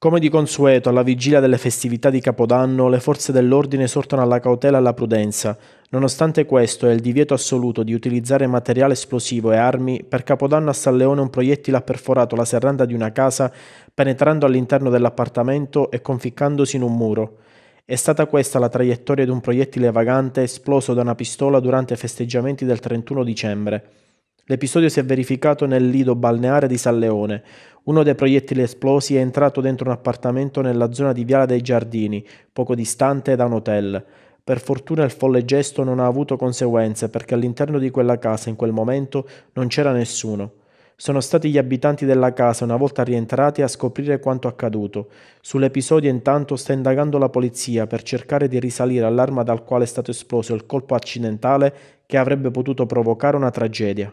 Come di consueto, alla vigilia delle festività di Capodanno, le forze dell'ordine sortono alla cautela e alla prudenza. Nonostante questo e il divieto assoluto di utilizzare materiale esplosivo e armi, per Capodanno a San Leone un proiettile ha perforato la serranda di una casa, penetrando all'interno dell'appartamento e conficcandosi in un muro. È stata questa la traiettoria di un proiettile vagante esploso da una pistola durante i festeggiamenti del 31 dicembre. L'episodio si è verificato nel lido balneare di San Leone. Uno dei proiettili esplosi è entrato dentro un appartamento nella zona di Viale dei Giardini, poco distante da un hotel. Per fortuna il folle gesto non ha avuto conseguenze perché all'interno di quella casa in quel momento non c'era nessuno. Sono stati gli abitanti della casa, una volta rientrati, a scoprire quanto accaduto. Sull'episodio intanto sta indagando la polizia per cercare di risalire all'arma dal quale è stato esploso il colpo accidentale che avrebbe potuto provocare una tragedia.